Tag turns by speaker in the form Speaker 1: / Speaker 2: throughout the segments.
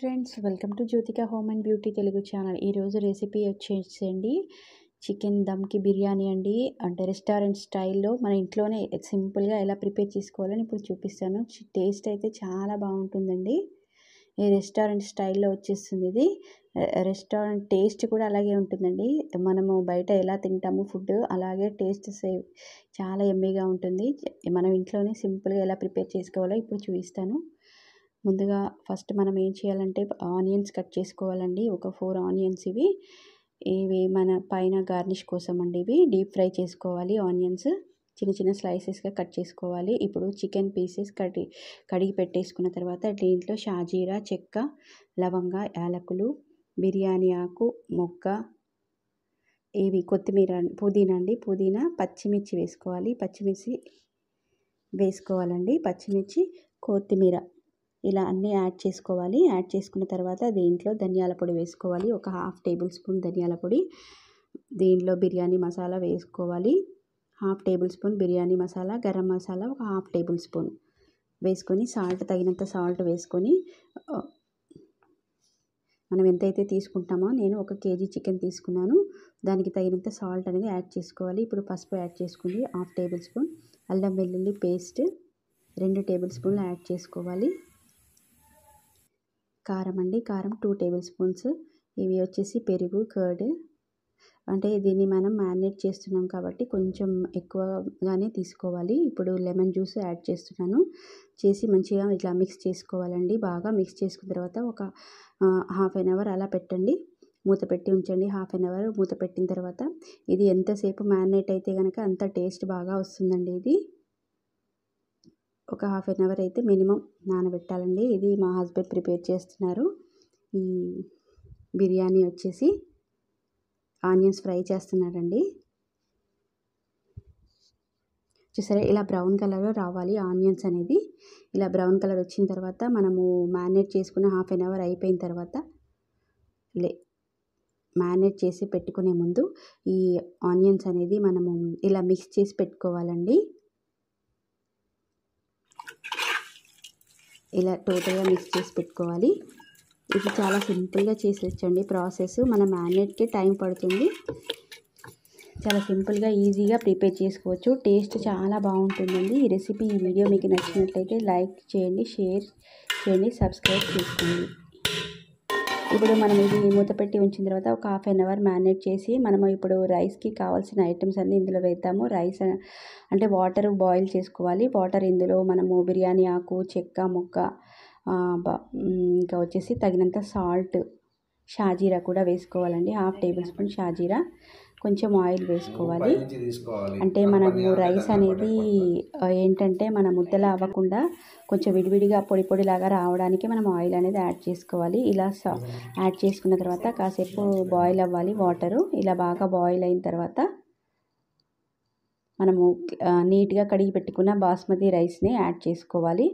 Speaker 1: friends welcome to Jyothika home and beauty Telugu channel ఈరోజు recipe వచ్చేసండి chicken దమ్కి బిర్యానీ అండి అంటే రెస్టారెంట్ స్టైల్లో మన ఇంట్లోనే సింపుల్గా ఎలా ప్రిపేర్ చేసుకోవాలని ఇప్పుడు చూపిస్తాను టేస్ట్ అయితే చాలా బాగుంటుందండి ఈ రెస్టారెంట్ స్టైల్లో వచ్చేస్తుంది ఇది రెస్టారెంట్ టేస్ట్ కూడా అలాగే ఉంటుందండి మనము బయట ఎలా తింటాము ఫుడ్ అలాగే టేస్ట్ సేవ్ చాలా ఎమ్మీగా ఉంటుంది మనం ఇంట్లోనే సింపుల్గా ఎలా ప్రిపేర్ చేసుకోవాలో ఇప్పుడు చూపిస్తాను ముందుగా ఫస్ట్ మనం ఏం చేయాలంటే ఆనియన్స్ కట్ చేసుకోవాలండి ఒక ఫోర్ ఆనియన్స్ ఇవి ఇవి మన పైన గార్నిష్ కోసం అండి ఇవి డీప్ ఫ్రై చేసుకోవాలి ఆనియన్స్ చిన్న చిన్న స్లైసెస్గా కట్ చేసుకోవాలి ఇప్పుడు చికెన్ పీసెస్ కడి కడిగి పెట్టేసుకున్న తర్వాత దీంట్లో షాజీరా చెక్క లవంగ యాలకులు బిర్యానీ ఆకు మొగ్గ ఇవి కొత్తిమీర పుదీనా అండి పుదీనా పచ్చిమిర్చి వేసుకోవాలి పచ్చిమిర్చి వేసుకోవాలండి పచ్చిమిర్చి కొత్తిమీర ఇలా అన్నీ యాడ్ చేసుకోవాలి యాడ్ చేసుకున్న తర్వాత దీంట్లో ధనియాల పొడి వేసుకోవాలి ఒక హాఫ్ టేబుల్ స్పూన్ ధనియాల పొడి దీంట్లో బిర్యానీ మసాలా వేసుకోవాలి half tablespoon biryani masala garam masala ఒక హాఫ్ టేబుల్ స్పూన్ వేసుకొని సాల్ట్ తగినంత సాల్ట్ వేసుకొని మనం ఎంతైతే తీసుకుంటామో నేను ఒక కేజీ చికెన్ తీసుకున్నాను దానికి తగినంత సాల్ట్ అనేది యాడ్ చేసుకోవాలి ఇప్పుడు పసుపు యాడ్ చేసుకుంది హాఫ్ టేబుల్ స్పూన్ అల్లం వెల్లుల్లి పేస్ట్ రెండు టేబుల్ స్పూన్లు యాడ్ చేసుకోవాలి కారం అండి కారం టూ టేబుల్ స్పూన్స్ ఇవి వచ్చేసి పెరుగు కర్డ్ అంటే దీన్ని మనం మ్యారినేట్ చేస్తున్నాం కాబట్టి కొంచెం ఎక్కువగానే తీసుకోవాలి ఇప్పుడు లెమన్ జ్యూస్ యాడ్ చేస్తున్నాను చేసి మంచిగా ఇట్లా మిక్స్ చేసుకోవాలండి బాగా మిక్స్ చేసుకున్న తర్వాత ఒక హాఫ్ అన్ అవర్ అలా పెట్టండి మూత పెట్టి ఉంచండి హాఫ్ అన్ అవర్ మూత పెట్టిన తర్వాత ఇది ఎంతసేపు మ్యారినేట్ అయితే కనుక అంత టేస్ట్ బాగా వస్తుందండి ఇది ఒక హాఫ్ అన్ అవర్ అయితే మినిమం నానబెట్టాలండి ఇది మా హస్బెండ్ ప్రిపేర్ చేస్తున్నారు ఈ బిర్యానీ వచ్చేసి ఆనియన్స్ ఫ్రై చేస్తున్నారండి చూసారా ఇలా బ్రౌన్ కలర్ రావాలి ఆనియన్స్ అనేది ఇలా బ్రౌన్ కలర్ వచ్చిన తర్వాత మనము మ్యారినేట్ చేసుకున్న హాఫ్ అన్ అవర్ అయిపోయిన తర్వాత లే మ్యారినేట్ చేసి పెట్టుకునే ముందు ఈ ఆనియన్స్ అనేది మనము ఇలా మిక్స్ చేసి పెట్టుకోవాలండి ఇలా టోటల్గా మిక్స్ చేసి పెట్టుకోవాలి ఇది చాలా సింపుల్గా చేసేచ్చండి ప్రాసెస్ మన మ్యారినేట్కి టైం పడుతుంది చాలా సింపుల్గా ఈజీగా ప్రిపేర్ చేసుకోవచ్చు టేస్ట్ చాలా బాగుంటుందండి ఈ రెసిపీ ఈ వీడియో మీకు నచ్చినట్లయితే లైక్ చేయండి షేర్ చేయండి సబ్స్క్రైబ్ చేసుకోండి ఇప్పుడు మనం ఇది మూత పెట్టి ఉంచిన తర్వాత ఒక హాఫ్ అన్ అవర్ మ్యారినేట్ చేసి మనము ఇప్పుడు రైస్కి కావాల్సిన ఐటమ్స్ అన్నీ ఇందులో వేద్దాము రైస్ అంటే వాటర్ బాయిల్ చేసుకోవాలి వాటర్ ఇందులో మనము బిర్యానీ ఆకు చెక్క ముక్క ఇంకా వచ్చేసి తగినంత సాల్ట్ షాజీరా కూడా వేసుకోవాలండి హాఫ్ టేబుల్ స్పూన్ షాజీరా కొంచెం ఆయిల్ వేసుకోవాలి అంటే మనము రైస్ అనేది ఏంటంటే మన ముద్దలు అవ్వకుండా కొంచెం విడివిడిగా పొడి పొడిలాగా రావడానికి మనం ఆయిల్ అనేది యాడ్ చేసుకోవాలి ఇలా యాడ్ చేసుకున్న తర్వాత కాసేపు బాయిల్ అవ్వాలి వాటరు ఇలా బాగా బాయిల్ అయిన తర్వాత మనము నీట్గా కడిగి పెట్టుకున్న బాస్మతి రైస్ని యాడ్ చేసుకోవాలి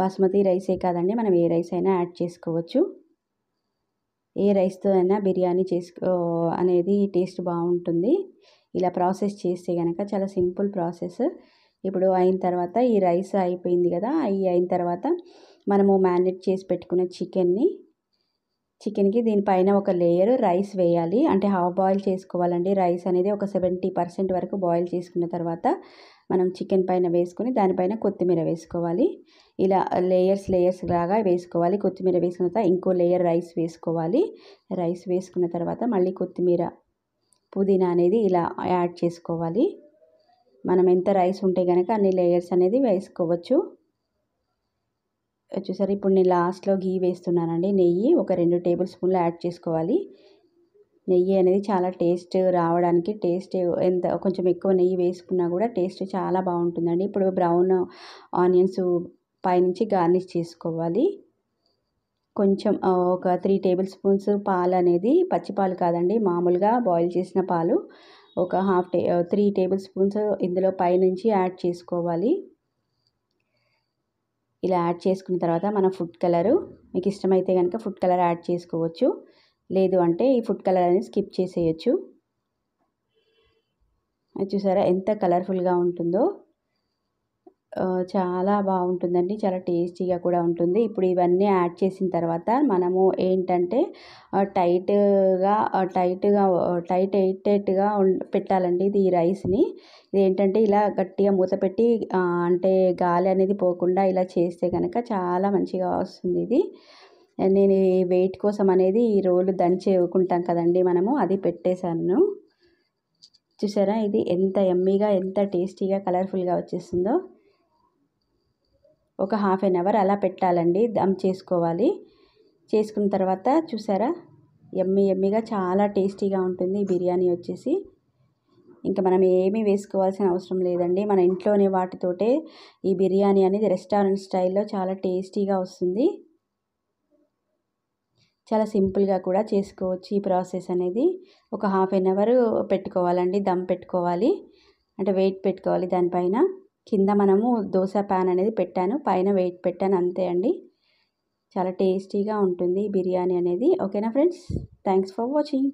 Speaker 1: బాస్మతి రైసే కాదండి మనం ఏ రైస్ అయినా యాడ్ చేసుకోవచ్చు ఏ రైస్తో అయినా బిర్యానీ చేసుకో అనేది టేస్ట్ బాగుంటుంది ఇలా ప్రాసెస్ చేస్తే కనుక చాలా సింపుల్ ప్రాసెస్ ఇప్పుడు అయిన తర్వాత ఈ రైస్ అయిపోయింది కదా అవి అయిన తర్వాత మనము మ్యారినేట్ చేసి పెట్టుకున్న చికెన్ని చికెన్కి దీనిపైన ఒక లేయర్ రైస్ వేయాలి అంటే హాఫ్ బాయిల్ చేసుకోవాలండి రైస్ అనేది ఒక సెవెంటీ పర్సెంట్ వరకు బాయిల్ చేసుకున్న తర్వాత మనం చికెన్ పైన వేసుకొని దానిపైన కొత్తిమీర వేసుకోవాలి ఇలా లేయర్స్ లేయర్స్ లాగా వేసుకోవాలి కొత్తిమీర వేసుకున్న తర్వాత ఇంకో లేయర్ రైస్ వేసుకోవాలి రైస్ వేసుకున్న తర్వాత మళ్ళీ కొత్తిమీర పుదీనా అనేది ఇలా యాడ్ చేసుకోవాలి మనం ఎంత రైస్ ఉంటే కనుక అన్ని లేయర్స్ అనేది వేసుకోవచ్చు చూసారు ఇప్పుడు నేను లాస్ట్లో గీ వేస్తున్నానండి నెయ్యి ఒక రెండు టేబుల్ స్పూన్లు యాడ్ చేసుకోవాలి నెయ్యి అనేది చాలా టేస్ట్ రావడానికి టేస్ట్ ఎంత కొంచెం ఎక్కువ నెయ్యి వేసుకున్నా కూడా టేస్ట్ చాలా బాగుంటుందండి ఇప్పుడు బ్రౌన్ ఆనియన్స్ పైనుంచి గార్నిష్ చేసుకోవాలి కొంచెం ఒక త్రీ టేబుల్ స్పూన్స్ పాలు అనేది పచ్చిపాలు కాదండి మామూలుగా బాయిల్ చేసిన పాలు ఒక హాఫ్ టే త్రీ టేబుల్ స్పూన్స్ ఇందులో పైనుంచి యాడ్ చేసుకోవాలి ఇలా యాడ్ చేసుకున్న తర్వాత మన ఫుడ్ కలరు మీకు ఇష్టమైతే కనుక ఫుడ్ కలర్ యాడ్ చేసుకోవచ్చు లేదు అంటే ఈ ఫుడ్ కలర్ అనేది స్కిప్ చేసేయచ్చు చూసారా ఎంత కలర్ఫుల్గా ఉంటుందో చాలా బాగుంటుందండి చాలా టేస్టీగా కూడా ఉంటుంది ఇప్పుడు ఇవన్నీ యాడ్ చేసిన తర్వాత మనము ఏంటంటే టైట్గా టైట్గా టైట్ ఎయిట్ టైట్గా పెట్టాలండి ఇది ఈ రైస్ని ఇది ఏంటంటే ఇలా గట్టిగా మూత పెట్టి అంటే గాలి అనేది పోకుండా ఇలా చేస్తే కనుక చాలా మంచిగా వస్తుంది ఇది నేను వెయిట్ కోసం అనేది ఈ రోలు దంచేకుంటాం కదండి మనము అది పెట్టేశాను చూసారా ఇది ఎంత ఎమ్మీగా ఎంత టేస్టీగా కలర్ఫుల్గా వచ్చేసిందో ఒక హాఫ్ అన్ అవర్ అలా పెట్టాలండి దమ్ చేసుకోవాలి చేసుకున్న తర్వాత చూసారా ఎమ్మీ ఎమ్మిగా చాలా టేస్టీగా ఉంటుంది ఈ బిర్యానీ వచ్చేసి ఇంకా మనం ఏమీ వేసుకోవాల్సిన అవసరం లేదండి మన ఇంట్లోనే వాటితోటే ఈ బిర్యానీ అనేది రెస్టారెంట్ స్టైల్లో చాలా టేస్టీగా వస్తుంది చాలా సింపుల్గా కూడా చేసుకోవచ్చు ఈ ప్రాసెస్ అనేది ఒక హాఫ్ ఎన్ అవర్ పెట్టుకోవాలండి దమ్ పెట్టుకోవాలి అంటే వెయిట్ పెట్టుకోవాలి దానిపైన కింద మనము దోశ ప్యాన్ అనేది పెట్టాను పైన వెయిట్ పెట్టాను అంతే అండి చాలా టేస్టీగా ఉంటుంది బిర్యానీ అనేది ఓకేనా ఫ్రెండ్స్ థ్యాంక్స్ ఫర్ వాచింగ్